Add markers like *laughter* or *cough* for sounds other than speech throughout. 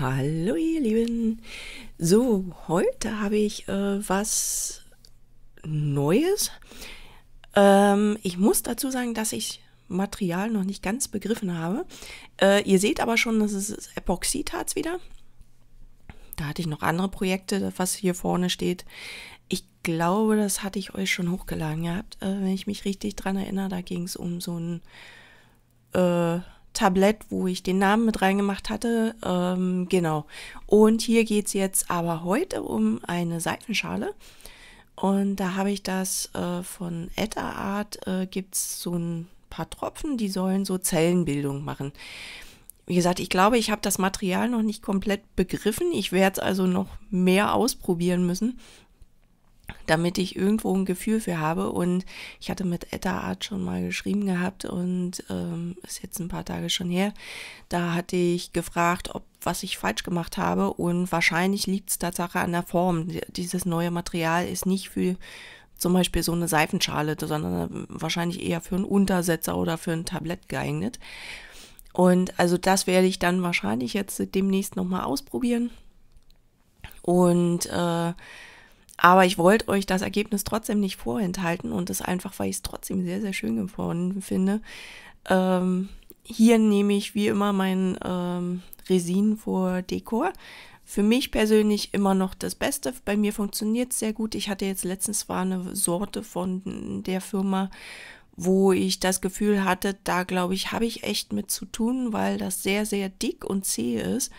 Hallo ihr Lieben. So, heute habe ich äh, was Neues. Ähm, ich muss dazu sagen, dass ich Material noch nicht ganz begriffen habe. Äh, ihr seht aber schon, das ist Epoxidharz wieder. Da hatte ich noch andere Projekte, was hier vorne steht. Ich glaube, das hatte ich euch schon hochgeladen gehabt, äh, wenn ich mich richtig dran erinnere. Da ging es um so ein äh, Tablett, wo ich den Namen mit reingemacht hatte. Ähm, genau. Und hier geht es jetzt aber heute um eine Seifenschale. Und da habe ich das äh, von Etta Art, äh, gibt es so ein paar Tropfen, die sollen so Zellenbildung machen. Wie gesagt, ich glaube, ich habe das Material noch nicht komplett begriffen. Ich werde es also noch mehr ausprobieren müssen damit ich irgendwo ein Gefühl für habe. Und ich hatte mit Etta Art schon mal geschrieben gehabt und ähm, ist jetzt ein paar Tage schon her. Da hatte ich gefragt, ob was ich falsch gemacht habe. Und wahrscheinlich liegt es Tatsache an der Form. Dieses neue Material ist nicht für zum Beispiel so eine Seifenschale, sondern äh, wahrscheinlich eher für einen Untersetzer oder für ein Tablett geeignet. Und also das werde ich dann wahrscheinlich jetzt demnächst nochmal ausprobieren. Und äh, aber ich wollte euch das Ergebnis trotzdem nicht vorenthalten und das einfach, weil ich es trotzdem sehr, sehr schön gefunden finde. Ähm, hier nehme ich wie immer mein ähm, Resin vor Dekor. Für mich persönlich immer noch das Beste. Bei mir funktioniert es sehr gut. Ich hatte jetzt letztens war eine Sorte von der Firma, wo ich das Gefühl hatte, da glaube ich, habe ich echt mit zu tun, weil das sehr, sehr dick und zäh ist.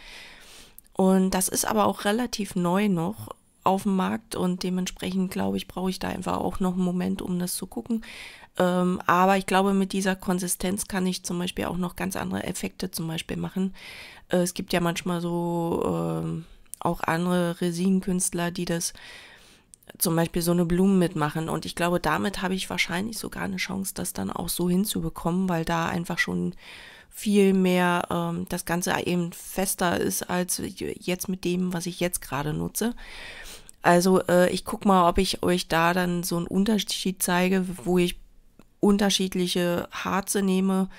Und das ist aber auch relativ neu noch auf dem Markt und dementsprechend glaube ich, brauche ich da einfach auch noch einen Moment, um das zu gucken. Ähm, aber ich glaube, mit dieser Konsistenz kann ich zum Beispiel auch noch ganz andere Effekte zum Beispiel machen. Äh, es gibt ja manchmal so äh, auch andere Resinkünstler, die das zum Beispiel so eine Blume mitmachen. Und ich glaube, damit habe ich wahrscheinlich sogar eine Chance, das dann auch so hinzubekommen, weil da einfach schon viel mehr ähm, das Ganze eben fester ist als jetzt mit dem, was ich jetzt gerade nutze. Also äh, ich guck mal, ob ich euch da dann so einen Unterschied zeige, wo ich unterschiedliche Harze nehme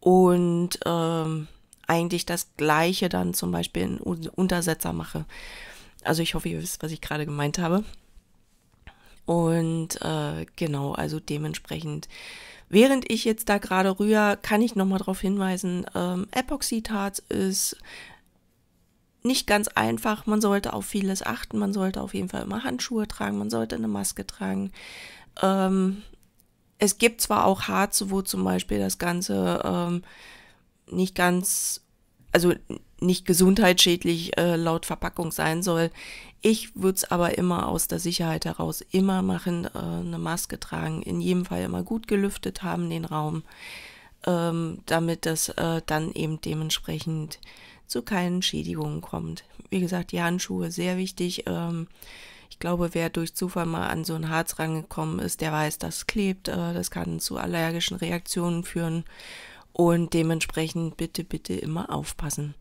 und ähm, eigentlich das gleiche dann zum Beispiel in Untersetzer mache. Also ich hoffe, ihr wisst, was ich gerade gemeint habe. Und äh, genau, also dementsprechend. Während ich jetzt da gerade rühre, kann ich nochmal darauf hinweisen, ähm, Epoxidharz ist nicht ganz einfach. Man sollte auf vieles achten. Man sollte auf jeden Fall immer Handschuhe tragen. Man sollte eine Maske tragen. Ähm, es gibt zwar auch Harze, wo zum Beispiel das Ganze ähm, nicht ganz, also nicht gesundheitsschädlich äh, laut Verpackung sein soll. Ich würde es aber immer aus der Sicherheit heraus immer machen, äh, eine Maske tragen, in jedem Fall immer gut gelüftet haben den Raum, ähm, damit das äh, dann eben dementsprechend zu keinen Schädigungen kommt. Wie gesagt, die Handschuhe sehr wichtig. Ähm, ich glaube, wer durch Zufall mal an so ein Harz rangekommen ist, der weiß, das klebt. Äh, das kann zu allergischen Reaktionen führen. Und dementsprechend bitte, bitte immer aufpassen.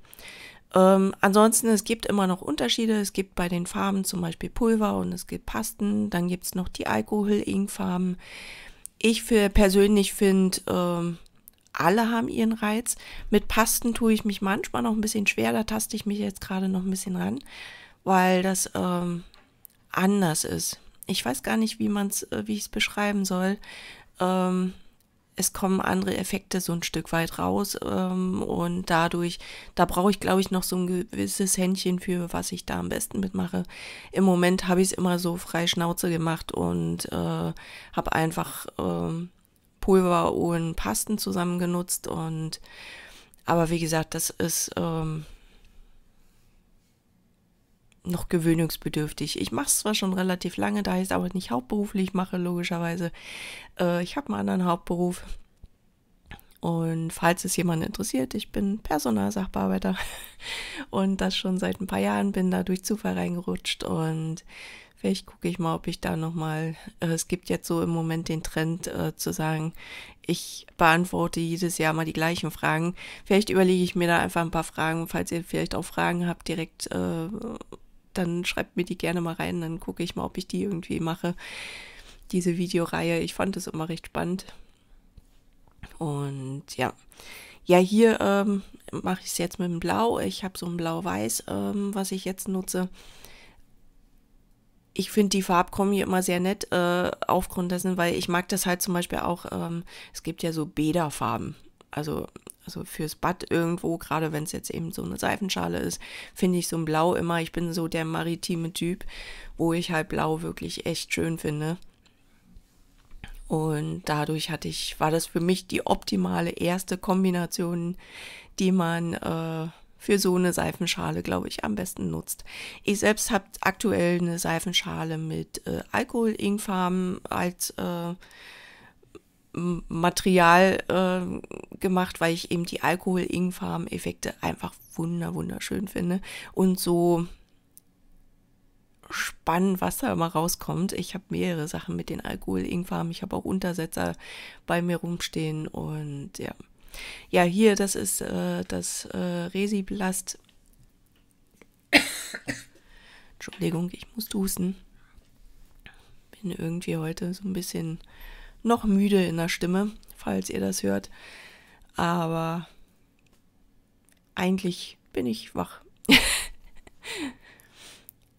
Ähm, ansonsten, es gibt immer noch Unterschiede. Es gibt bei den Farben zum Beispiel Pulver und es gibt Pasten. Dann gibt es noch die Alkohol-Ink-Farben. Ich für, persönlich finde, ähm, alle haben ihren Reiz. Mit Pasten tue ich mich manchmal noch ein bisschen schwer, da taste ich mich jetzt gerade noch ein bisschen ran, weil das ähm, anders ist. Ich weiß gar nicht, wie man es, äh, wie ich es beschreiben soll. Ähm, es kommen andere Effekte so ein Stück weit raus ähm, und dadurch, da brauche ich glaube ich noch so ein gewisses Händchen für, was ich da am besten mitmache. Im Moment habe ich es immer so frei Schnauze gemacht und äh, habe einfach ähm, Pulver und Pasten zusammen genutzt und aber wie gesagt, das ist ähm, noch gewöhnungsbedürftig. Ich mache es zwar schon relativ lange, da ich es aber nicht hauptberuflich mache, logischerweise. Äh, ich habe einen anderen Hauptberuf. Und falls es jemanden interessiert, ich bin Personalsachbearbeiter *laughs* und das schon seit ein paar Jahren, bin da durch Zufall reingerutscht und Vielleicht gucke ich mal, ob ich da nochmal, äh, es gibt jetzt so im Moment den Trend äh, zu sagen, ich beantworte jedes Jahr mal die gleichen Fragen. Vielleicht überlege ich mir da einfach ein paar Fragen, falls ihr vielleicht auch Fragen habt, direkt, äh, dann schreibt mir die gerne mal rein, dann gucke ich mal, ob ich die irgendwie mache. Diese Videoreihe, ich fand es immer recht spannend. Und ja. Ja, hier ähm, mache ich es jetzt mit dem Blau. Ich habe so ein Blau-Weiß, ähm, was ich jetzt nutze ich finde die Farbkombi immer sehr nett äh, aufgrund dessen, weil ich mag das halt zum Beispiel auch, ähm, es gibt ja so Bäderfarben. Also, also fürs Bad irgendwo, gerade wenn es jetzt eben so eine Seifenschale ist, finde ich so ein Blau immer. Ich bin so der maritime Typ, wo ich halt Blau wirklich echt schön finde. Und dadurch hatte ich, war das für mich die optimale erste Kombination, die man äh, für so eine Seifenschale, glaube ich, am besten nutzt. Ich selbst habe aktuell eine Seifenschale mit äh, Alkohol-Ingfarben als äh, Material äh, gemacht, weil ich eben die Alkohol-Ingfarben-Effekte einfach wunder wunderschön finde und so spannend, was da immer rauskommt. Ich habe mehrere Sachen mit den Alkohol-Ingfarben. Ich habe auch Untersetzer bei mir rumstehen und ja. Ja, hier, das ist äh, das äh, Resiblast. Entschuldigung, ich muss husten. Bin irgendwie heute so ein bisschen noch müde in der Stimme, falls ihr das hört. Aber eigentlich bin ich wach. *laughs*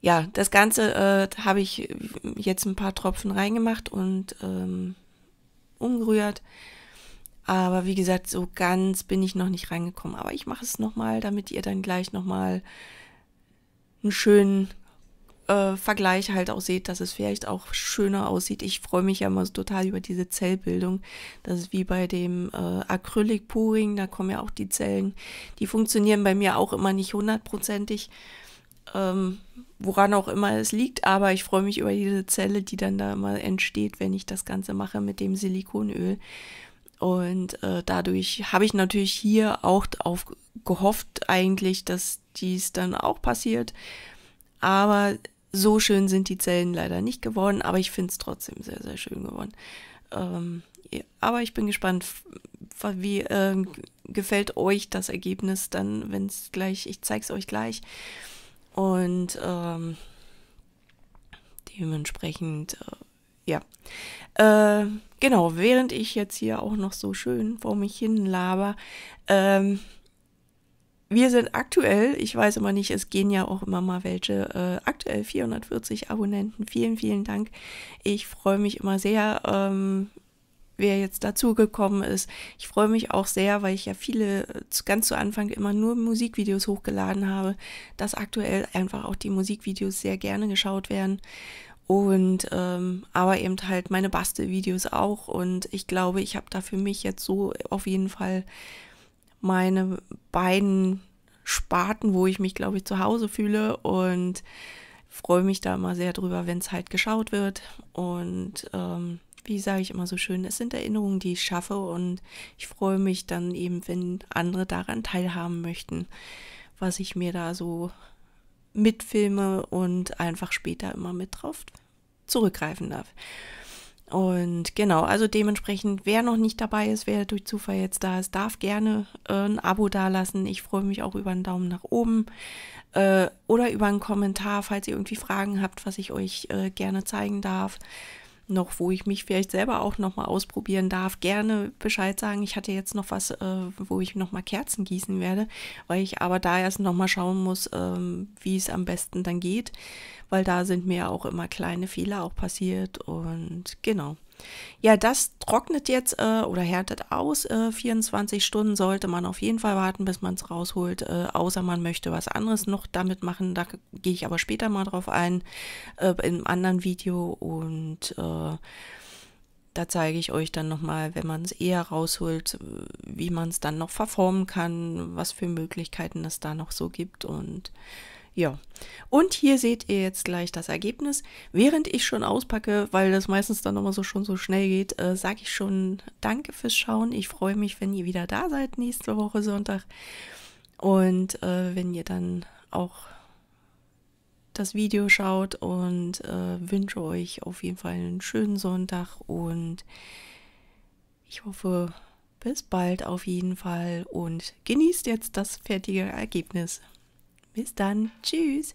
ja, das Ganze äh, habe ich jetzt ein paar Tropfen reingemacht und ähm, umgerührt. Aber wie gesagt, so ganz bin ich noch nicht reingekommen. Aber ich mache es nochmal, damit ihr dann gleich nochmal einen schönen äh, Vergleich halt auch seht, dass es vielleicht auch schöner aussieht. Ich freue mich ja immer so total über diese Zellbildung. Das ist wie bei dem äh, acrylic puring da kommen ja auch die Zellen. Die funktionieren bei mir auch immer nicht hundertprozentig, ähm, woran auch immer es liegt. Aber ich freue mich über diese Zelle, die dann da immer entsteht, wenn ich das Ganze mache mit dem Silikonöl. Und äh, dadurch habe ich natürlich hier auch auf gehofft eigentlich, dass dies dann auch passiert. Aber so schön sind die Zellen leider nicht geworden, aber ich finde es trotzdem sehr, sehr schön geworden. Ähm, ja, aber ich bin gespannt, wie äh, gefällt euch das Ergebnis dann, wenn es gleich, ich zeige es euch gleich. Und ähm, dementsprechend äh, ja. Äh, genau, während ich jetzt hier auch noch so schön vor mich hin laber, ähm, wir sind aktuell, ich weiß immer nicht, es gehen ja auch immer mal welche, äh, aktuell 440 Abonnenten. Vielen, vielen Dank. Ich freue mich immer sehr, ähm, wer jetzt dazugekommen ist. Ich freue mich auch sehr, weil ich ja viele ganz zu Anfang immer nur Musikvideos hochgeladen habe, dass aktuell einfach auch die Musikvideos sehr gerne geschaut werden. Und ähm, aber eben halt meine Bastelvideos auch. Und ich glaube, ich habe da für mich jetzt so auf jeden Fall meine beiden Sparten, wo ich mich, glaube ich, zu Hause fühle. Und freue mich da immer sehr drüber, wenn es halt geschaut wird. Und ähm, wie sage ich immer so schön, es sind Erinnerungen, die ich schaffe. Und ich freue mich dann eben, wenn andere daran teilhaben möchten, was ich mir da so mitfilme und einfach später immer mit drauf zurückgreifen darf. Und genau, also dementsprechend, wer noch nicht dabei ist, wer durch Zufall jetzt da ist, darf gerne äh, ein Abo dalassen. Ich freue mich auch über einen Daumen nach oben äh, oder über einen Kommentar, falls ihr irgendwie Fragen habt, was ich euch äh, gerne zeigen darf noch, wo ich mich vielleicht selber auch nochmal ausprobieren darf, gerne Bescheid sagen. Ich hatte jetzt noch was, äh, wo ich nochmal Kerzen gießen werde, weil ich aber da erst nochmal schauen muss, ähm, wie es am besten dann geht, weil da sind mir auch immer kleine Fehler auch passiert und genau. Ja, das trocknet jetzt äh, oder härtet aus. Äh, 24 Stunden sollte man auf jeden Fall warten, bis man es rausholt, äh, außer man möchte was anderes noch damit machen. Da gehe ich aber später mal drauf ein, äh, im anderen Video und äh, da zeige ich euch dann nochmal, wenn man es eher rausholt, wie man es dann noch verformen kann, was für Möglichkeiten es da noch so gibt und ja. Und hier seht ihr jetzt gleich das Ergebnis. Während ich schon auspacke, weil das meistens dann immer so schon so schnell geht, äh, sage ich schon Danke fürs Schauen. Ich freue mich, wenn ihr wieder da seid nächste Woche Sonntag. Und äh, wenn ihr dann auch das Video schaut und äh, wünsche euch auf jeden Fall einen schönen Sonntag und ich hoffe, bis bald auf jeden Fall und genießt jetzt das fertige Ergebnis. Bis dann. Tschüss.